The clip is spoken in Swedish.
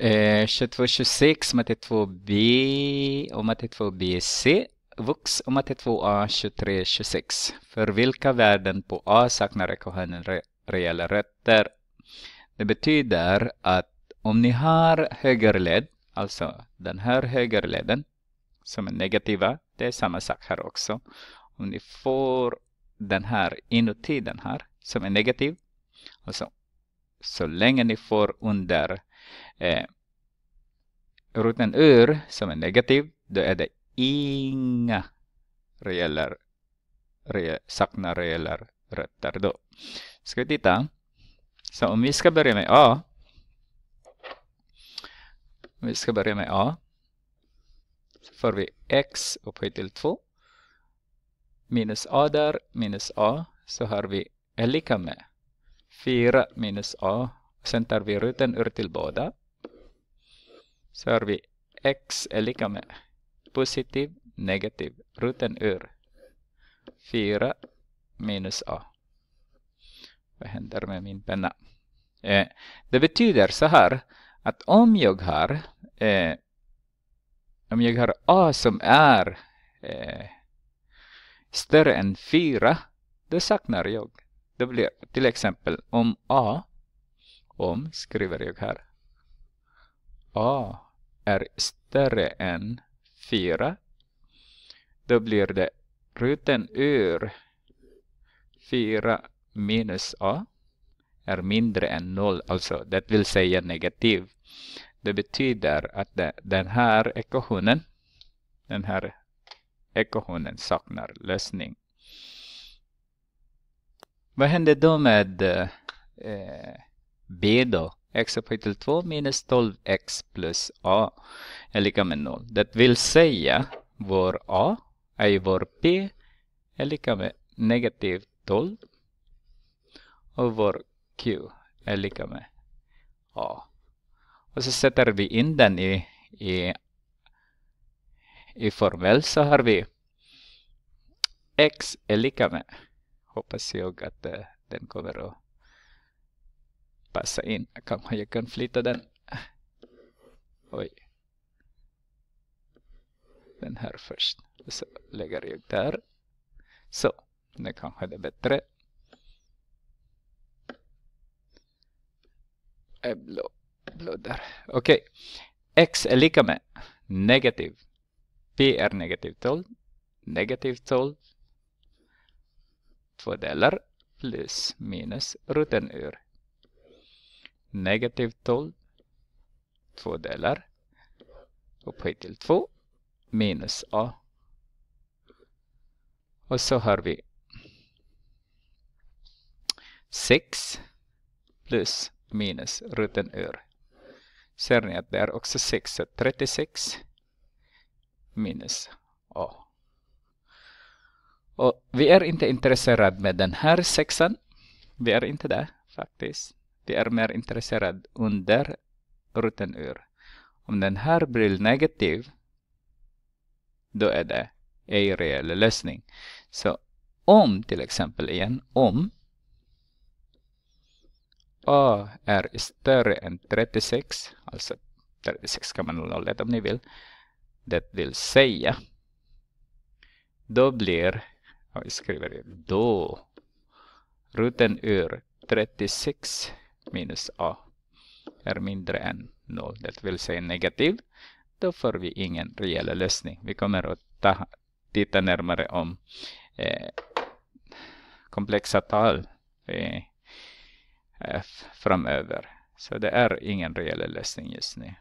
2226, matet 2b och matet 2bc, vux och matet 2a 2326. För vilka värden på a saknar ekvationen reella rötter? Det betyder att om ni har högerled, alltså den här högerleden, som är negativa, det är samma sak här också. Om ni får den här inuti den här, som är negativ, alltså så länge ni får under Eh, rutan ur som är negativ, då är det inga reella, re, sakna reella rötter då. Ska vi titta. Så om vi ska börja med A. Om vi ska börja med A. Så får vi x upphöjt till 2. Minus A där, minus A. Så har vi är lika med 4 minus A Sen tar vi ruten ur till båda. Så har vi x är lika med positiv, negativ, ruten ur 4 minus a. Vad händer med min penna? Eh, det betyder så här att om jag har eh, om jag har a som är eh, större än 4 då saknar jag. Det blir till exempel om a om, skriver jag här. A är större än 4. Då blir det ruten ur 4 minus A är mindre än 0, alltså det vill säga negativ. Det betyder att den här ekvationen, den här ekvationen saknar lösning. Vad händer då med eh, B då. x upphöjt till 2 minus 12x plus a är lika med 0. Det vill säga vår a är ju vår p är lika med negativ 12 och vår q är lika med a. Och så sätter vi in den i, i, i formell så har vi x är lika med. Hoppas jag att eh, den kommer att passa in. Kanske jag kan flytta den. Oj. Den här först. Så lägger jag där. Så, nu kanske det är bättre. blå, blå där. Okej. Okay. X är lika med negativ. P är negativ 12. Negativ 12. Två delar plus minus roten ur negativ 12, två delar, upphöjt till 2, minus a. Och så har vi 6 plus minus ruten ur. Ser ni att det är också 6, så 36 minus a. Och vi är inte intresserade med den här sexan. Vi är inte där faktiskt de är mer intresserade under ruten ur. Om den här blir negativ, då är det ej reell lösning. Så om till exempel igen, om A är större än 36, alltså 36 kan man 01 om ni vill, det vill säga, då blir, vi skriver det, då, ruten ur 36 minus a är mindre än 0, det vill säga negativ, då får vi ingen reell lösning. Vi kommer att ta, titta närmare om eh, komplexa tal eh, framöver. Så det är ingen reell lösning just nu.